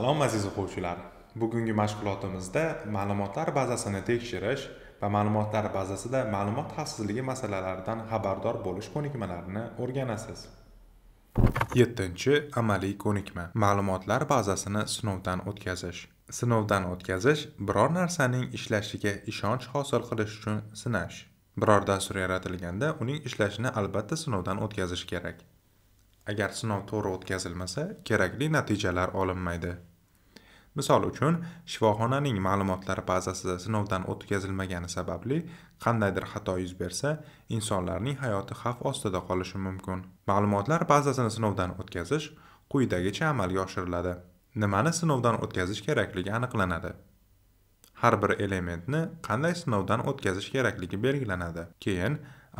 salom aziz o'quvchilar bugungi mashg'ulotimizda ma'lumotlar bazasini tekshirish va ma'lumotlar bazasida ma'lumot xavfsizligi masalalaridan xabardor bo'lish ko'nikmalarini o'rganasiz yettinchi amaliy ko'nikma ma'lumotlar bazasini sinovdan o'tkazish sinovdan o'tkazish biror narsaning ishlashiga ishonch hosil qilish uchun sinash biror dastur yaratilganda uning ishlashini albatta sinovdan o'tkazish kerak agar sinov to'g'ri o'tkazilmasa kerakli natijalar olinmaydi Misol uchun, shifoxonaning ma'lumotlar bazasida sinovdan o'tkazilmagani sababli qandaydir xato yuz bersa, insonlarning hayoti xavf ostida qolishi mumkin. Ma'lumotlar bazasini sinovdan o'tkazish quyidagicha amalga oshiriladi. Nimani sinovdan o'tkazish kerakligi aniqlanadi. Har bir elementni qanday sinovdan o'tkazish kerakligi belgilanadi. Keyin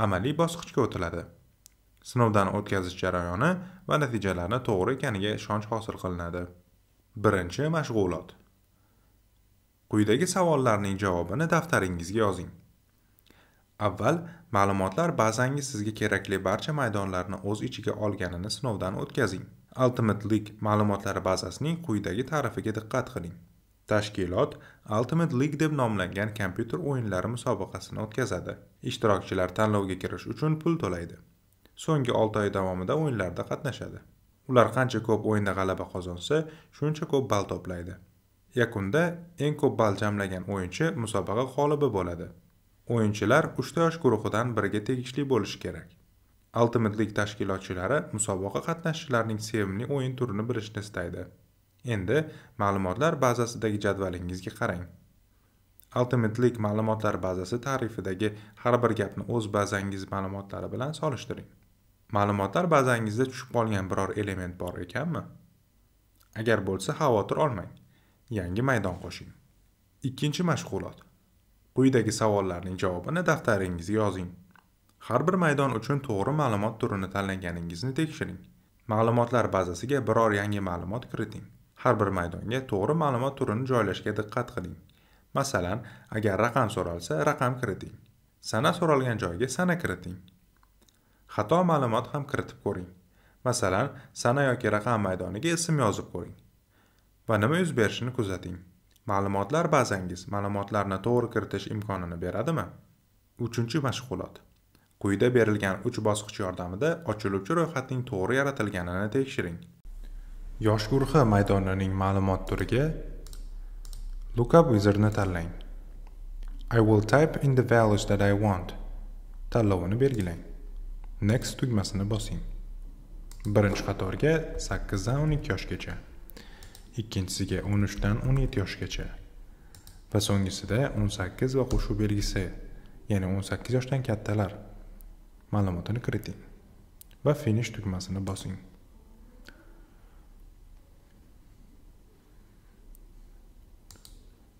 amaliy bosqichga o'tiladi. Sinovdan o'tkazish jarayoni va natijalarni to'g'ri ekaniga ishonch hosil qilinadi. Birinchi mashg'ulot. Quyidagi savollarning javobini daftaringizga yozing. Avval ma'lumotlar bazangiz sizga kerakli barcha maydonlarni o'z ichiga olganini sinovdan o'tkazing. Ultimate League ma'lumotlar bazasining quyidagi ta'rifiga diqqat qiling. Tashkilot Ultimate League deb nomlangan kompyuter o'yinlari musobaqasini o'tkazadi. Ishtirokchilar tanlovga kirish uchun pul to'laydi. So'nggi 6 oy davomida o'yinlarda qatnashadi. ular qancha ko'p o'yinda g'alaba qozonsa shuncha ko'p ball to'playdi yakunda eng ko'p ball jamlagan o'yinchi musobaqa g'olibi bo'ladi o'yinchilar uchta yosh guruhidan biriga tegishli bo'lishi kerak league tashkilotchilari musobaqa qatnashchilarining sevimli o'yin turini bilishni istaydi endi ma'lumotlar bazasidagi jadvalingizga qarang altimetlik ma'lumotlar bazasi tarifidagi har bir gapni o'z bazangiz ma'lumotlari bilan solishtiring ma'lumotlar bazangizda tushib qolgan biror element bor ekanmi agar bo'lsa xavotir olmang yangi maydon qo'shing ikkinchi mashg'ulot quyidagi savollarning javobini daftaringizga yozing har bir maydon uchun to'g'ri ma'lumot turini tanlaganingizni tekshiring ma'lumotlar bazasiga biror yangi ma'lumot kiriting har bir maydonga to'g'ri ma'lumot turini joylashga diqqat qiling masalan agar raqam so'ralsa raqam kiriting sana so'ralgan joyga sana kiriting Xato ma'lumot ham kiritib ko'ring. Masalan, sana yoki raqam maydoniga ism yozib ko'ring va nima yuz berishini kuzating. Ma'lumotlar bazangiz ma'lumotlarni to'g'ri kiritish imkonini beradimi? 3 mashg'ulot. Quyida berilgan 3 bosqich yordamida ochiluvchi ro'yxatning to'g'ri yaratilganini tekshiring. Yosh guruhi maydonining ma'lumot turiga lookup wizardni tanlang. I will type in the values that I want. Tanlovini belgilang. next tugmasini bosing birinchi qatorga 8 dan 12 yoshgacha ikkinchisiga 13 dan 17 yoshgacha va so'nggisida 18 va qo'shuv belgisi ya'ni 18 yoshdan kattalar ma'lumotini kiriting va finish tugmasini bosing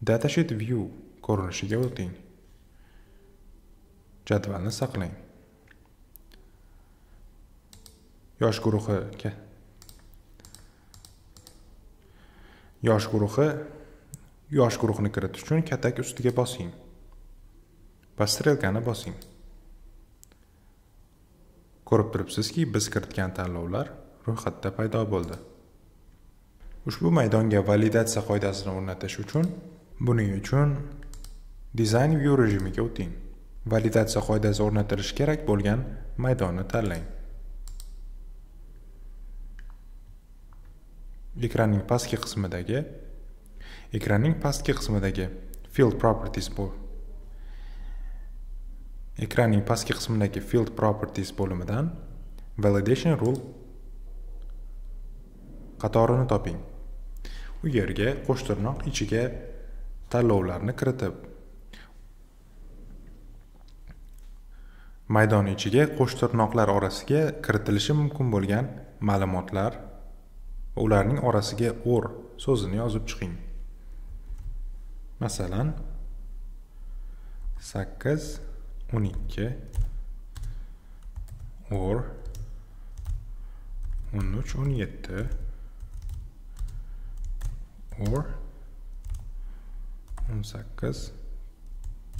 datasheet view ko'rinishiga o'ting jadvalni saqlang yosh guruhi yosh guruhi yosh guruhini kiritish uchun katak ustiga bosing va strelkani bosing ko'rib turibsizki biz kiritgan tanlovlar ro'yxatda paydo bo'ldi ushbu maydonga validatsiya qoidasini o'rnatish uchun buning uchun design view rejimiga o'ting validatsiya qoidasi o'rnatilishi kerak bo'lgan maydonni tanlang ekranning pastki qismidagi ekranning pastki qismidagi field properties bu ekranning pastki qismidagi field properties bo'limidan validation rule qatorini toping u yerga qo'shtirnoq ichiga tanlovlarni kiritib maydon ichiga qo'shtirnoqlar orasiga kiritilishi mumkin bo'lgan ma'lumotlar va ularning orasiga or so'zini yozib chiqing masalan sakkiz o'n ikki or o'n uch o'n yetti or o'n sakkiz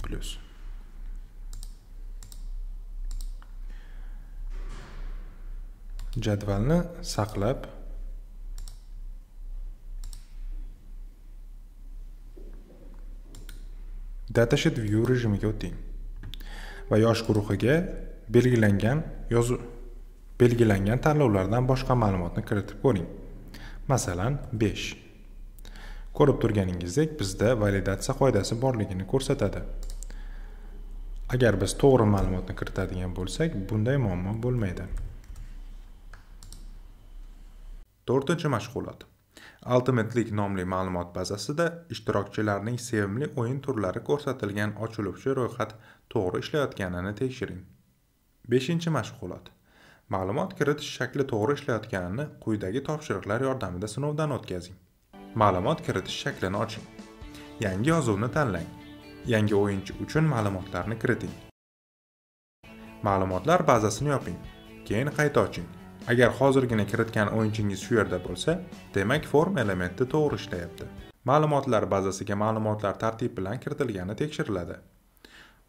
plyus jadvalni saqlab datasheet view rejimiga o'ting va yosh guruhiga belgilangan yozuv belgilangan tanlovlardan boshqa ma'lumotni kiritib ko'ring masalan 5 ko'rib turganingizdek bizda validatsiya qoidasi borligini ko'rsatadi agar biz to'g'ri ma'lumotni kiritadigan bo'lsak bunday muammo bo'lmaydi to'rtinchi mashg'ulot ultimate nomli ma'lumot bazasida ishtirokchilarning sevimli o'yin turlari ko'rsatilgan ochiluvchi ro'yxat to'g'ri ishlayotganini tekshiring 5 mashg'ulot ma'lumot kiritish shakli to'g'ri ishlayotganini quyidagi topshiriqlar yordamida sinovdan o'tkazing ma'lumot kiritish shaklini oching yangi yozuvni tanlang yangi o'yinchi uchun ma'lumotlarni kiriting ma'lumotlar bazasini yoping keyin qayta oching Agar hozirgina kiritgan o'yinchingiz shu yerda bo'lsa, demak form elementi to'g'ri ishlayapti. Ma'lumotlar bazasiga ma'lumotlar tartib bilan kiritilgani tekshiriladi.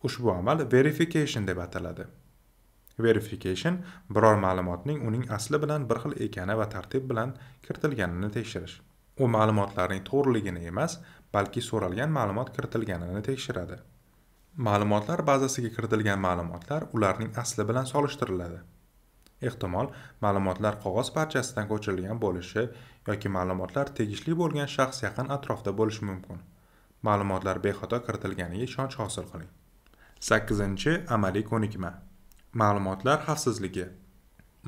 Ushbu amal verification deb ataladi. Verification biror ma'lumotning uning asli bilan bir xil ekani va tartib bilan kiritilganini tekshirish. U ma'lumotlarning to'g'riligini emas, balki so'ralgan ma'lumot kiritilganini tekshiradi. Ma'lumotlar bazasiga kiritilgan ma'lumotlar ularning asli bilan solishtiriladi. ehtimol ma'lumotlar qog'oz parchasidan ko'chirilgan bo'lishi yoki ma'lumotlar tegishli bo'lgan shaxs yaqin atrofda bo'lishi mumkin ma'lumotlar bexato kiritilganiga ishonch hosil qiling sakkizinchi amaliy ko'nikma ma'lumotlar xavfsizligi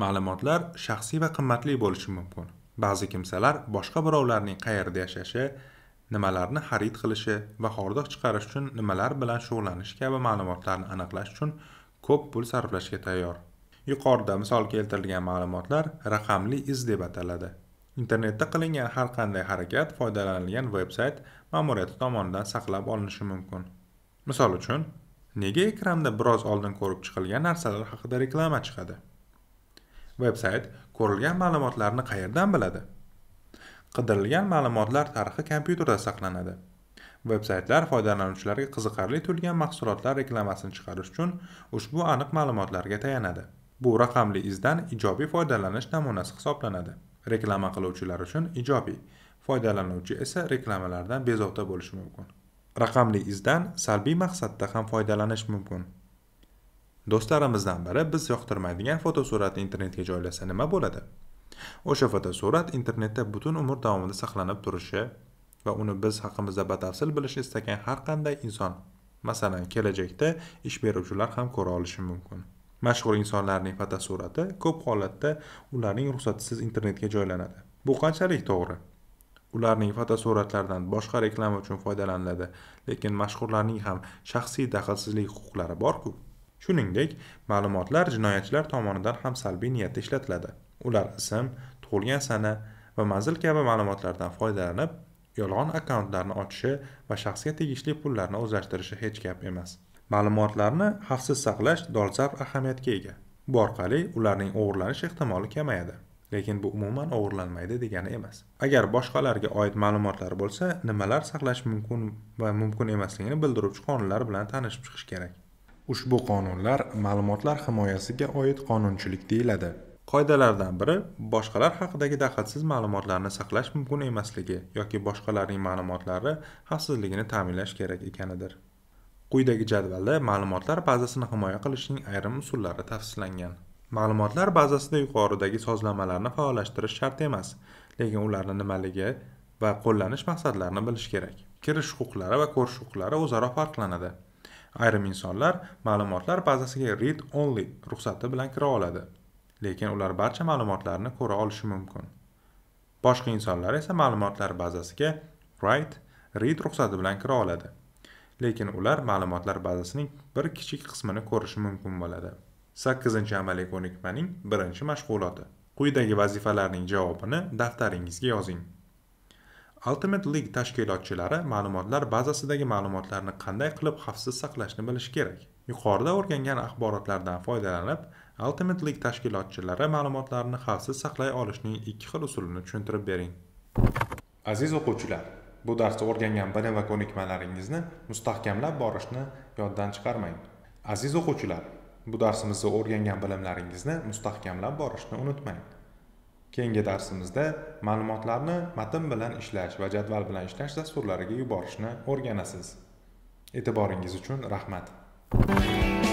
ma'lumotlar shaxsiy va qimmatli bo'lishi mumkin ba'zi kimsalar boshqa birovlarning qayerda yashashi nimalarni xarid qilishi va hordiq chiqarish uchun nimalar bilan shug'ullanishi kabi ma'lumotlarni aniqlash uchun ko'p pul sarflashga tayyor Yuqorida misol keltirilgan ma'lumotlar raqamli iz deb ataladi. Internetda qilingan har qanday harakat foydalanilgan veb-sayt ma'muriyati tomonidan saqlab olinishi mumkin. Misol uchun, nega ekranda biroz oldin ko'rib chiqilgan narsalar haqida reklama chiqadi? Veb-sayt ko'rilgan ma'lumotlarni qayerdan biladi? Qidirilgan ma'lumotlar tarixi kompyuterda saqlanadi. veb-saytlar foydalanuvchilarga qiziqarli tuyulgan mahsulotlar reklamasini chiqarish uchun ushbu aniq ma'lumotlarga tayanadi Bu raqamli izdan ijobiy foydalanish namunasi hisoblanadi. Reklama qiluvchilar uchun ijobiy, foydalanuvchi esa reklamalardan bezovta bo'lishi mumkin. Raqamli izdan salbiy maqsadda ham foydalanish mumkin. Do'stlarimizdan biri biz yoqtirmaydigan fotosuratni internetga joylasa nima bo'ladi? O'sha fotosurat internetda butun umr davomida saqlanib turishi va uni biz haqimizda batafsil bilishni istagan har qanday inson, masalan, kelajakda ish beruvchilar ham ko'ra olishi mumkin. mashhur insonlarning fotosurati ko'p holatda ularning ruxsatisiz internetga joylanadi bu qanchalik to'g'ri ularning fotosuratlaridan boshqa reklama uchun foydalaniladi lekin mashhurlarning ham shaxsiy daxlsizlik huquqlari borku shuningdek ma'lumotlar jinoyatchilar tomonidan ham salbiy niyatda ishlatiladi ular ism tug'ilgan sana va manzil kabi ma'lumotlardan foydalanib yolg'on akkauntlarni ochishi va shaxsga tegishli pullarni o'zlashtirishi hech gap emas ma'lumotlarni xavfsiz saqlash dolzarb ahamiyatga ega bu orqali ularning o'g'irlanish ehtimoli kamayadi lekin bu umuman o'g'irlanmaydi degani emas agar boshqalarga oid ma'lumotlar bo'lsa nimalar saqlash mumkin va mumkin emasligini bildiruvchi qonunlar bilan tanishib chiqish kerak ushbu qonunlar ma'lumotlar himoyasiga oid qonunchilik deyiladi qoidalardan biri boshqalar haqidagi daxlsiz ma'lumotlarni saqlash mumkin emasligi yoki boshqalarning ma'lumotlari xavfsizligini ta'minlash kerak ekanidir quyidagi jadvalda ma'lumotlar bazasini himoya qilishning ayrim usullari tavsiflangan ma'lumotlar bazasida yuqoridagi sozlamalarni faollashtirish shart emas lekin ularni nimaligi va qo'llanish maqsadlarini bilish kerak kirish huquqlari va ko'rish huquqlari o'zaro farqlanadi ayrim insonlar ma'lumotlar bazasiga read only ruxsati bilan kira oladi lekin ular barcha ma'lumotlarni ko'ra olishi mumkin boshqa insonlar esa ma'lumotlar bazasiga write read ruxsati bilan kira oladi lekin ular ma'lumotlar bazasining bir kichik qismini ko'rishi mumkin bo'ladi sakkizinchi amaliy ko'nikmaning birinchi mashg'uloti quyidagi vazifalarning javobini daftaringizga yozing ultimate league tashkilotchilari ma'lumotlar bazasidagi ma'lumotlarni qanday qilib xavfsiz saqlashni bilishi kerak yuqorida o'rgangan axborotlardan foydalanib ultimate league tashkilotchilari ma'lumotlarni xavfsiz saqlay olishning ikki xil usulini tushuntirib bering aziz o'quvchilar bu darsda o'rgangan bilim va ko'nikmalaringizni mustahkamlab borishni yoddan chiqarmang aziz o'quvchilar bu darsimizda o'rgangan bilimlaringizni mustahkamlab borishni unutmang keyingi darsimizda ma'lumotlarni matn bilan ishlash va jadval bilan ishlash dasturlariga yuborishni o'rganasiz e'tiboringiz uchun rahmat